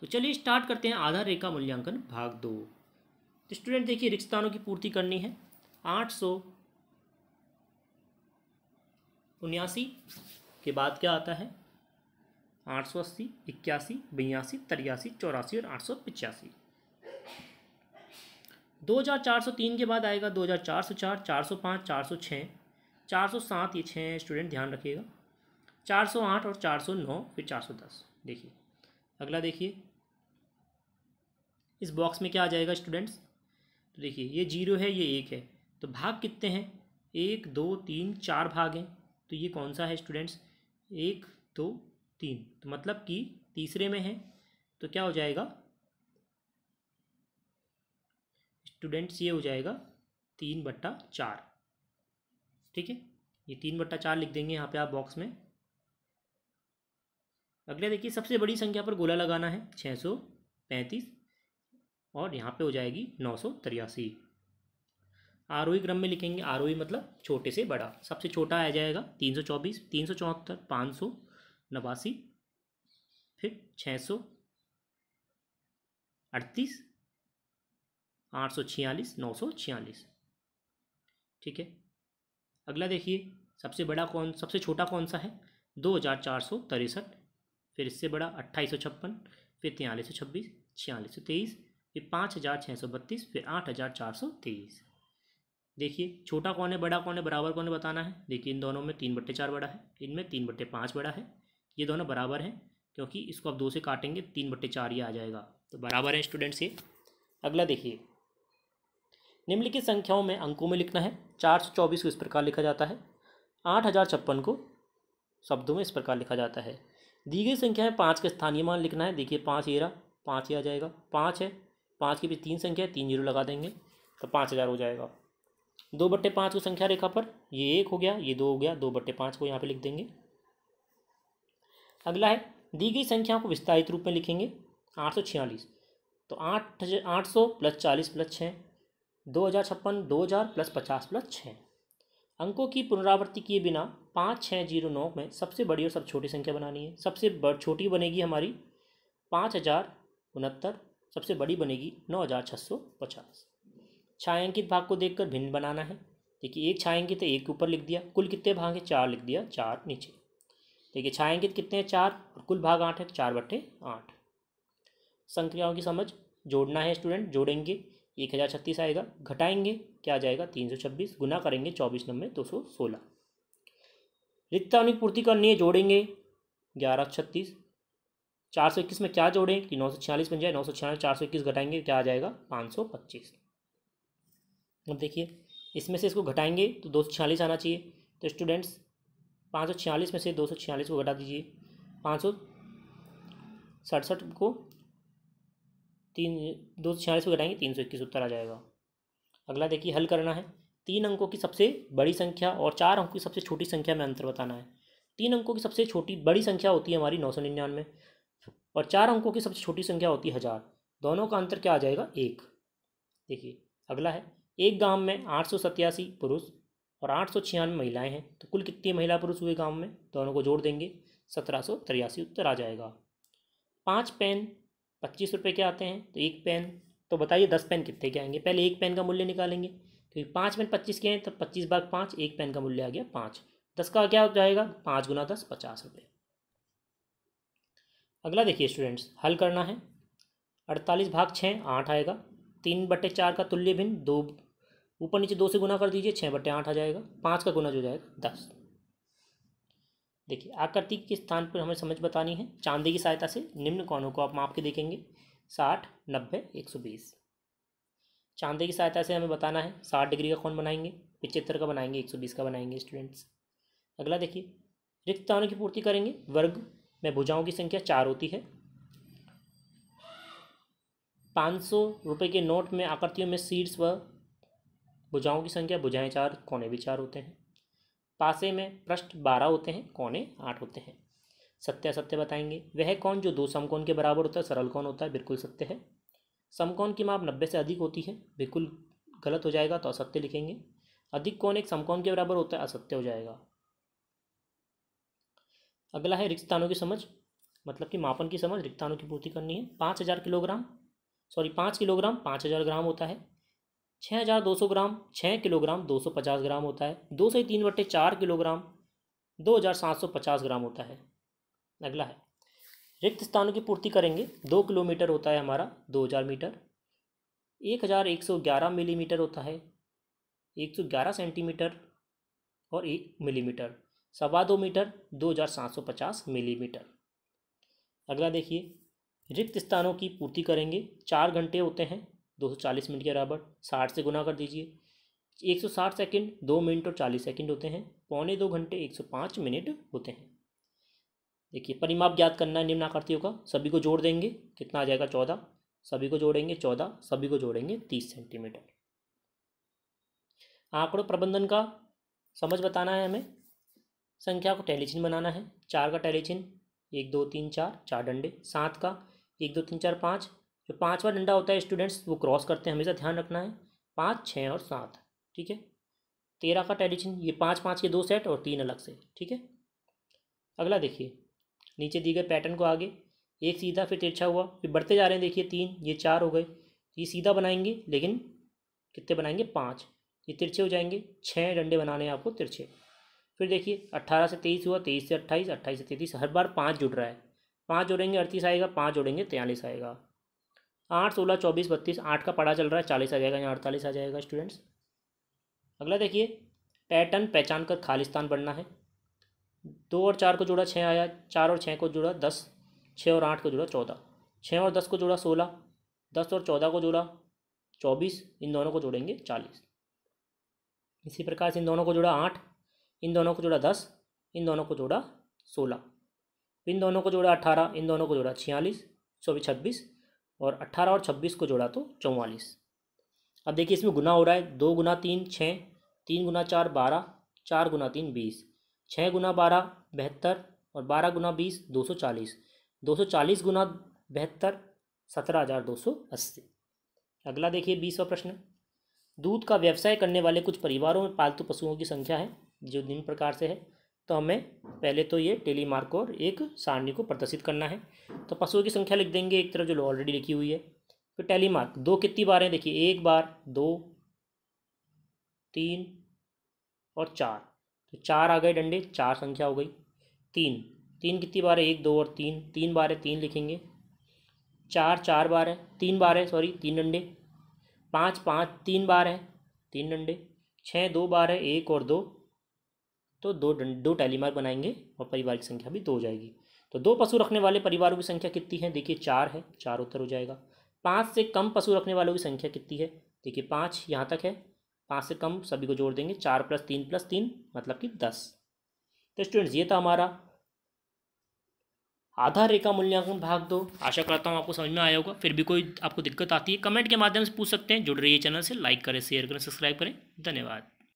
तो चलिए स्टार्ट करते हैं आधार रेखा मूल्यांकन भाग दो तो स्टूडेंट देखिए रिक्सदानों की पूर्ति करनी है आठ सौ उन्यासी के बाद क्या आता है आठ सौ अस्सी इक्यासी बयासी तिरयासी चौरासी और आठ सौ पिचासी दो हज़ार चार सौ तीन के बाद आएगा दो हज़ार चार सौ चार चार सौ पाँच चार सौ छः चार सौ सात ये छः स्टूडेंट ध्यान रखिएगा चार सौ आठ और चार सौ नौ फिर चार सौ दस देखिए अगला देखिए इस बॉक्स में क्या आ जाएगा स्टूडेंट्स तो देखिए ये जीरो है ये एक है तो भाग कितने हैं एक दो तीन चार भाग हैं तो ये कौन सा है स्टूडेंट्स एक दो तीन तो मतलब कि तीसरे में है तो क्या हो जाएगा स्टूडेंट्स ये हो जाएगा तीन बट्टा चार ठीक है ये तीन बट्टा चार लिख देंगे यहाँ पे आप बॉक्स में अगला देखिए सबसे बड़ी संख्या पर गोला लगाना है छः सौ पैंतीस और यहाँ पे हो जाएगी नौ सौ तिरासी आरोही क्रम में लिखेंगे आरोही मतलब छोटे से बड़ा सबसे छोटा आ जाएगा तीन सौ चौबीस तीन सौ चौहत्तर पाँच सौ नवासी फिर छः सौ अड़तीस आठ सौ छियालीस नौ सौ छियालीस ठीक है अगला देखिए सबसे बड़ा कौन सबसे छोटा कौन सा है दो हज़ार चार सौ तिरसठ फिर इससे बड़ा अट्ठाईस सौ छप्पन फिर तैंतालीस सौ छब्बीस छियालीस सौ तेईस फिर पाँच हज़ार छः सौ बत्तीस फिर आठ हज़ार चार सौ तेईस देखिए छोटा कौन है बड़ा कौन है बराबर कौन है बताना है देखिए इन दोनों में तीन बट्टे चार बड़ा है इनमें तीन बट्टे पाँच बड़ा है ये दोनों बराबर हैं क्योंकि इसको आप दो से काटेंगे तीन बट्टे चार ही आ जाएगा तो बराबर है स्टूडेंट्स ये अगला देखिए निम्नलिखित संख्याओं में अंकों में लिखना है चार सौ चौबीस को इस प्रकार लिखा जाता है आठ हज़ार छप्पन को शब्दों में इस प्रकार लिखा जाता है दी गई संख्या में पाँच का स्थानीय मान लिखना है देखिए पाँच ये रहा पाँच ये आ जाएगा पाँच है पाँच के बीच तीन संख्या तीन जीरो लगा देंगे तो पाँच हज़ार हो जाएगा दो बट्टे पाँच को संख्या रेखा पर ये एक हो गया ये दो हो गया दो बट्टे पाँच को यहाँ पे लिख देंगे अगला है दी गई संख्याओं को विस्तारित रूप में लिखेंगे आठ सौ छियालीस तो आठ आठ सौ प्लस चालीस प्लस छः दो हज़ार छप्पन दो हज़ार प्लस पचास प्लस छः अंकों की पुनरावृत्ति किए बिना पाँच छः जीरो नौ में सबसे बड़ी और सब छोटी संख्या बनानी है सबसे छोटी बनेगी हमारी पाँच हज़ार उनहत्तर सबसे बड़ी बनेगी नौ हज़ार छः सौ पचास छायांकित भाग को देखकर भिन्न बनाना है देखिए एक छायांकित है एक ऊपर लिख दिया कुल कितने भाग हैं चार लिख दिया चार नीचे देखिए छायांकित कितने हैं चार और कुल भाग आठ है चार बटे आठ संक्रियाओं की समझ जोड़ना है स्टूडेंट जोड़ेंगे एक हज़ार छत्तीस आएगा घटाएंगे क्या आ जाएगा तीन सौ छब्बीस गुना करेंगे चौबीस नंबर दो सौ सोलह रिक्तानुपूर्ति करनी है जोड़ेंगे ग्यारह छत्तीस चार सौ इक्कीस में क्या जोड़ें कि नौ सौ छियालीस बन जाए नौ सौ छियालीस चार सौ इक्कीस घटाएंगे क्या आ जाएगा पाँच सौ पच्चीस अब देखिए इसमें से इसको घटाएंगे तो दो सौ छियालीस आना चाहिए तो स्टूडेंट्स पाँच सौ छियालीस में से दो सौ छियालीस को घटा दीजिए पाँच सौ सड़सठ को तीन दो सौ छियालीस को घटाएंगे तीन सौ इक्कीस उत्तर आ जाएगा अगला देखिए हल करना है तीन अंकों की सबसे बड़ी संख्या और चार अंकों की सबसे छोटी संख्या में अंतर बताना है तीन अंकों की सबसे छोटी बड़ी संख्या होती है हमारी नौ सौ निन्यानवे और चार अंकों की सबसे छोटी संख्या होती है हज़ार दोनों का अंतर क्या आ जाएगा एक देखिए अगला है एक गांव में आठ पुरुष और आठ महिलाएं हैं तो कुल कितनी महिला पुरुष हुए गांव में दोनों को जोड़ देंगे सत्रह उत्तर आ जाएगा पाँच पेन पच्चीस रुपये के आते हैं तो एक पेन तो बताइए दस पेन कितने के आएंगे पहले एक पेन का मूल्य निकालेंगे क्योंकि पाँच पेन पच्चीस के हैं तो पच्चीस बाग पाँच एक पेन का मूल्य आ गया पाँच दस का क्या हो जाएगा पाँच गुना दस पचास रुपये अगला देखिए स्टूडेंट्स हल करना है अड़तालीस भाग छः आठ आएगा तीन बटे चार का तुल्य भिन्न दो ऊपर नीचे दो से गुना कर दीजिए छः बटे आठ आ जाएगा पाँच का गुना जो जाएगा दस देखिए आकृति के स्थान पर हमें समझ बतानी है चांदी की सहायता से निम्न कोणों को आप माप के देखेंगे साठ नब्बे एक सौ बीस चांदी की सहायता से हमें बताना है साठ डिग्री का कौन बनाएंगे पिचहत्तर का बनाएंगे एक सौ बीस का बनाएंगे स्टूडेंट्स अगला देखिए रिक्त स्थानों की पूर्ति करेंगे वर्ग में भुजाओं की संख्या चार होती है पाँच सौ रुपये के नोट में आकृतियों में शीर्ष व भुजाओं की संख्या भुजाएं चार कोने भी चार होते हैं पासे में पृष्ठ बारह होते हैं कोने आठ होते हैं सत्य असत्य बताएंगे वह कौन जो दो समकोण के बराबर होता है सरल कौन होता है बिल्कुल सत्य है समकोण की माप नब्बे से अधिक होती है बिल्कुल गलत हो जाएगा तो असत्य लिखेंगे अधिक कौन एक समकोण के बराबर होता है असत्य हो जाएगा अगला है रिक्त की समझ मतलब कि मापन की समझ रिक्त की पूर्ति करनी है पाँच हज़ार किलोग्राम सॉरी पाँच किलोग्राम पाँच हज़ार ग्राम होता है छः हज़ार दो सौ ग्राम छः किलोग्राम दो सौ पचास ग्राम होता है दो से तीन बट्टे चार किलोग्राम दो हज़ार सात सौ पचास ग्राम होता है अगला है रिक्त स्थानों की पूर्ति करेंगे दो किलोमीटर होता है हमारा दो हज़ार मीटर एक हज़ार एक सौ ग्यारह मिलीमीटर होता है एक सौ ग्यारह सेंटीमीटर और एक मिलीमीटर सवा दो मीटर दो हज़ार सात सौ पचास मिलीमीटर अगला देखिए रिक्त स्थानों की पूर्ति करेंगे चार घंटे होते हैं दो सौ चालीस मिनट के बराबर साठ से गुना कर दीजिए एक सौ साठ सेकेंड दो मिनट और चालीस सेकेंड होते हैं पौने दो घंटे एक सौ पाँच मिनट होते हैं देखिए परिमाप ज्ञात करना है निम्न आकृतियों का सभी को जोड़ देंगे कितना आ जाएगा चौदह सभी को जोड़ेंगे चौदह सभी को जोड़ेंगे तीस सेंटीमीटर आंकड़ों प्रबंधन का समझ बताना है हमें संख्या को टैली चिन्ह बनाना है चार का टैली चिन्ह एक दो तीन चार चार डंडे सात का एक दो तीन चार पाँच जो पाँचवा डंडा होता है स्टूडेंट्स वो क्रॉस करते हैं हमेशा ध्यान रखना है पाँच छः और सात ठीक है तेरह का टैली चिन्ह ये पाँच पाँच के दो सेट और तीन अलग से ठीक है अगला देखिए नीचे दिए गए पैटर्न को आगे एक सीधा फिर तिरछा हुआ फिर बढ़ते जा रहे हैं देखिए तीन ये चार हो गए ये सीधा बनाएंगे लेकिन कितने बनाएंगे पाँच ये तिरछे हो जाएंगे छः डंडे बनाने हैं आपको तिरछे फिर देखिए अट्ठारह से तेईस हुआ तेईस से अट्ठाईस अट्ठाईस से तैतीस हर बार पाँच जुड़ रहा है पाँच जोड़ेंगे अड़तीस आएगा पाँच जोड़ेंगे तैंतालीस आएगा आठ सोलह चौबीस बत्तीस आठ का पढ़ा चल रहा है चालीस आ जाएगा यहाँ अड़तालीस आ जाएगा स्टूडेंट्स अगला देखिए पैटर्न पहचान कर खालिस्तान बनना है दो और चार को जुड़ा छः आया चार और छः को जुड़ा दस छः और आठ को जुड़ा चौदह छः और दस को जुड़ा सोलह दस और चौदह को जुड़ा चौबीस इन दोनों को जोड़ेंगे चालीस इसी प्रकार से इन दोनों को जुड़ा आठ इन दोनों को जोड़ा दस इन दोनों को जोड़ा सोलह इन दोनों को जोड़ा अट्ठारह इन दोनों को जोड़ा छियालीस चौबीस छब्बीस और अट्ठारह और छब्बीस को जोड़ा तो चौवालीस अब देखिए इसमें गुना हो रहा है दो गुना तीन छः तीन गुना चार बारह चार गुना तीन बीस छः गुना बारह बहत्तर और बारह गुना बीस दो सौ चालीस दो सौ चालीस गुना बहत्तर सत्रह हज़ार दो सौ अस्सी अगला देखिए बीसवा प्रश्न दूध का व्यवसाय करने वाले कुछ परिवारों में पालतू पशुओं की संख्या है जो निम्न प्रकार से है तो हमें पहले तो ये टेली मार्क और एक सारणी को प्रदर्शित करना है तो पशुओं की संख्या लिख देंगे एक तरफ जो ऑलरेडी लिखी हुई है फिर टेली मार्क दो कितनी बार हैं देखिए एक बार दो तीन और चार तो चार आ गए डंडे चार संख्या हो गई तीन तीन कितनी बार है एक दो और तीन तीन बार है तीन लिखेंगे चार चार बार है तीन बार है सॉरी तीन डंडे पाँच पाँच तीन बार है तीन डंडे छः दो बार है एक और दो तो दो दो टैलीमार्क बनाएंगे और परिवार की संख्या भी दो हो जाएगी तो दो पशु रखने वाले परिवारों की संख्या कितनी है देखिए चार है चार उत्तर हो जाएगा पाँच से कम पशु रखने वालों की संख्या कितनी है देखिए पाँच यहाँ तक है पाँच से कम सभी को जोड़ देंगे चार प्लस तीन प्लस तीन मतलब कि दस तो स्टूडेंट्स ये था हमारा आधार रेखा मूल्यांकन भाग दो आशा करता हूँ आपको समझ में आया होगा फिर भी कोई आपको दिक्कत आती है कमेंट के माध्यम से पूछ सकते हैं जुड़ रही है चैनल से लाइक करें शेयर करें सब्सक्राइब करें धन्यवाद